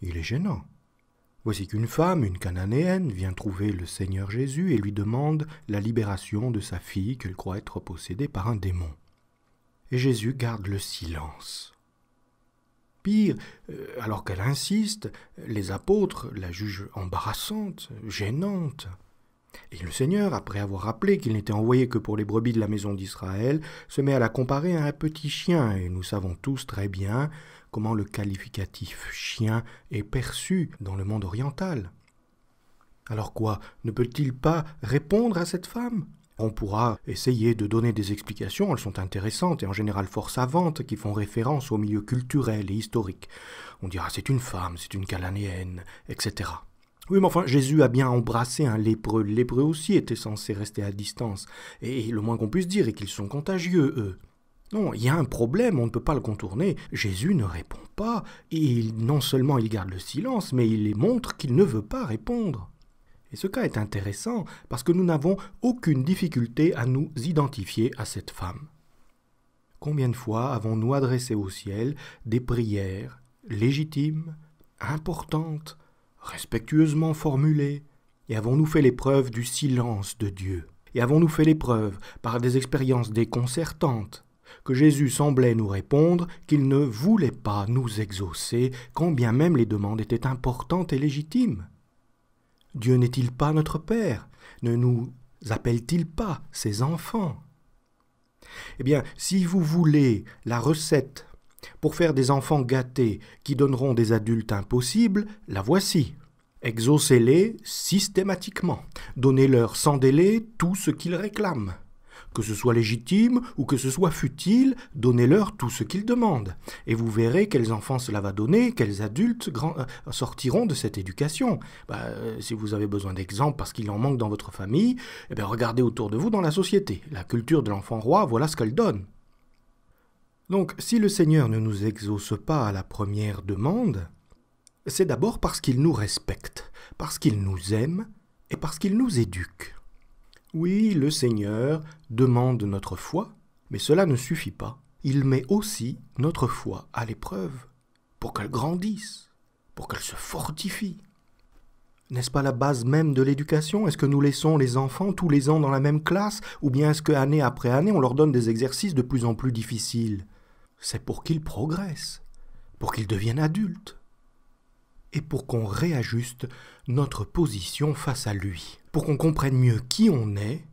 Il est gênant. Voici qu'une femme, une Cananéenne, vient trouver le Seigneur Jésus et lui demande la libération de sa fille qu'elle croit être possédée par un démon. Et Jésus garde le silence. Pire, euh, alors qu'elle insiste, les apôtres la jugent embarrassante, gênante. Et le Seigneur, après avoir rappelé qu'il n'était envoyé que pour les brebis de la maison d'Israël, se met à la comparer à un petit chien, et nous savons tous très bien comment le qualificatif chien est perçu dans le monde oriental. Alors quoi, ne peut-il pas répondre à cette femme on pourra essayer de donner des explications, elles sont intéressantes et en général fort savantes, qui font référence au milieu culturel et historique. On dira c'est une femme, c'est une calanéenne, etc. Oui, mais enfin, Jésus a bien embrassé un lépreux. lépreux aussi était censé rester à distance. Et le moins qu'on puisse dire est qu'ils sont contagieux, eux. Non, il y a un problème, on ne peut pas le contourner. Jésus ne répond pas, et non seulement il garde le silence, mais il montre qu'il ne veut pas répondre. Et ce cas est intéressant parce que nous n'avons aucune difficulté à nous identifier à cette femme. Combien de fois avons-nous adressé au ciel des prières légitimes, importantes, respectueusement formulées, et avons-nous fait l'épreuve du silence de Dieu Et avons-nous fait l'épreuve par des expériences déconcertantes que Jésus semblait nous répondre qu'il ne voulait pas nous exaucer, combien même les demandes étaient importantes et légitimes. Dieu n'est-il pas notre Père Ne nous appelle-t-il pas ses enfants Eh bien, si vous voulez la recette pour faire des enfants gâtés qui donneront des adultes impossibles, la voici. Exaucez-les systématiquement. Donnez-leur sans délai tout ce qu'ils réclament que ce soit légitime ou que ce soit futile, donnez-leur tout ce qu'ils demandent. Et vous verrez quels enfants cela va donner, quels adultes euh, sortiront de cette éducation. Bah, euh, si vous avez besoin d'exemples parce qu'il en manque dans votre famille, eh regardez autour de vous dans la société. La culture de l'enfant roi, voilà ce qu'elle donne. Donc, si le Seigneur ne nous exauce pas à la première demande, c'est d'abord parce qu'il nous respecte, parce qu'il nous aime et parce qu'il nous éduque. Oui, le Seigneur demande notre foi, mais cela ne suffit pas. Il met aussi notre foi à l'épreuve, pour qu'elle grandisse, pour qu'elle se fortifie. N'est-ce pas la base même de l'éducation Est-ce que nous laissons les enfants tous les ans dans la même classe Ou bien est-ce que année après année, on leur donne des exercices de plus en plus difficiles C'est pour qu'ils progressent, pour qu'ils deviennent adultes et pour qu'on réajuste notre position face à lui, pour qu'on comprenne mieux qui on est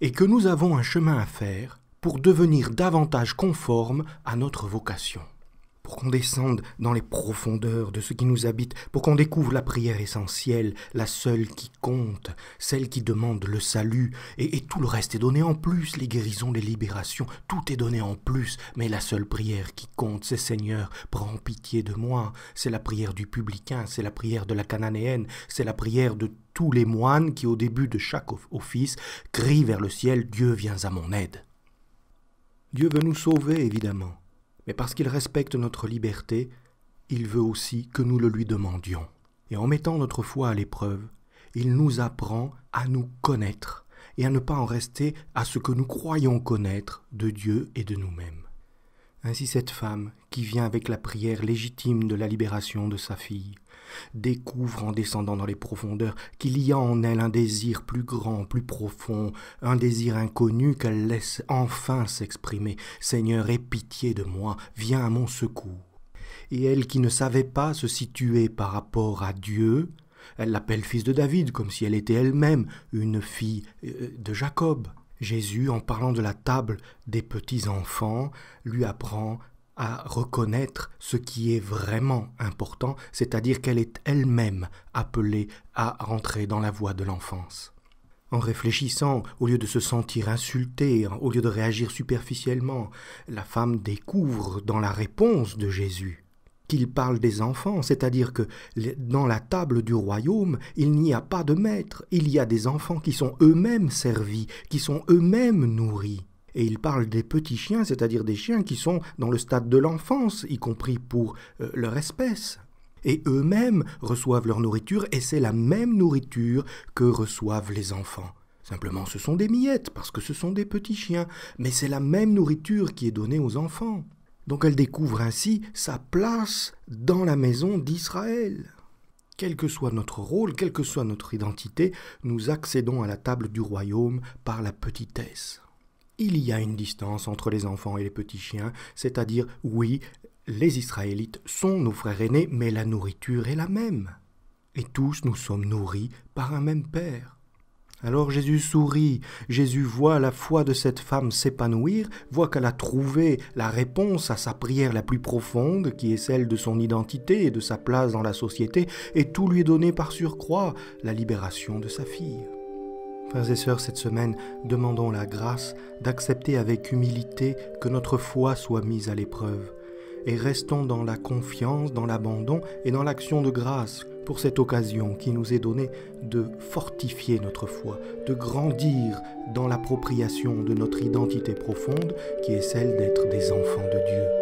et que nous avons un chemin à faire pour devenir davantage conformes à notre vocation pour qu'on descende dans les profondeurs de ce qui nous habite, pour qu'on découvre la prière essentielle, la seule qui compte, celle qui demande le salut, et, tout le reste est donné en plus, les guérisons, les libérations, tout est donné en plus, mais la seule prière qui compte, c'est Seigneur, prends pitié de moi, c'est la prière du publicain, c'est la prière de la cananéenne, c'est la prière de tous les moines qui, au début de chaque office, crient vers le ciel, Dieu viens à mon aide. Dieu veut nous sauver, évidemment mais parce qu'il respecte notre liberté, il veut aussi que nous le lui demandions. Et en mettant notre foi à l'épreuve, il nous apprend à nous connaître et à ne pas en rester à ce que nous croyons connaître de Dieu et de nous-mêmes. Ainsi cette femme, qui vient avec la prière légitime de la libération de sa fille, découvre en descendant dans les profondeurs qu'il y a en elle un désir plus grand, plus profond, un désir inconnu qu'elle laisse enfin s'exprimer. Seigneur, aie pitié de moi, viens à mon secours. Et elle qui ne savait pas se situer par rapport à Dieu, elle l'appelle fils de David, comme si elle était elle-même une fille euh, de Jacob. Jésus, en parlant de la table des petits-enfants, lui apprend à reconnaître ce qui est vraiment important, c'est-à-dire qu'elle est elle-même appelée à rentrer dans la voie de l'enfance. En réfléchissant, au lieu de se sentir insultée, au lieu de réagir superficiellement, la femme découvre dans la réponse de Jésus il parle des enfants, c'est-à-dire que dans la table du royaume, il n'y a pas de maître, il y a des enfants qui sont eux-mêmes servis, qui sont eux-mêmes nourris. Et il parle des petits chiens, c'est-à-dire des chiens qui sont dans le stade de l'enfance, y compris pour euh, leur espèce. Et eux-mêmes reçoivent leur nourriture, et c'est la même nourriture que reçoivent les enfants. Simplement, ce sont des miettes, parce que ce sont des petits chiens, mais c'est la même nourriture qui est donnée aux enfants. Donc elle découvre ainsi sa place dans la maison d'Israël. Quel que soit notre rôle, quelle que soit notre identité, nous accédons à la table du royaume par la petitesse. Il y a une distance entre les enfants et les petits chiens, c'est-à-dire oui, les Israélites sont nos frères aînés, mais la nourriture est la même. Et tous nous sommes nourris par un même Père. Alors Jésus sourit, Jésus voit la foi de cette femme s'épanouir, voit qu'elle a trouvé la réponse à sa prière la plus profonde, qui est celle de son identité et de sa place dans la société, et tout lui est donné par surcroît, la libération de sa fille. Frères et sœurs, cette semaine, demandons la grâce d'accepter avec humilité que notre foi soit mise à l'épreuve, et restons dans la confiance, dans l'abandon et dans l'action de grâce pour cette occasion qui nous est donnée de fortifier notre foi, de grandir dans l'appropriation de notre identité profonde qui est celle d'être des enfants de Dieu.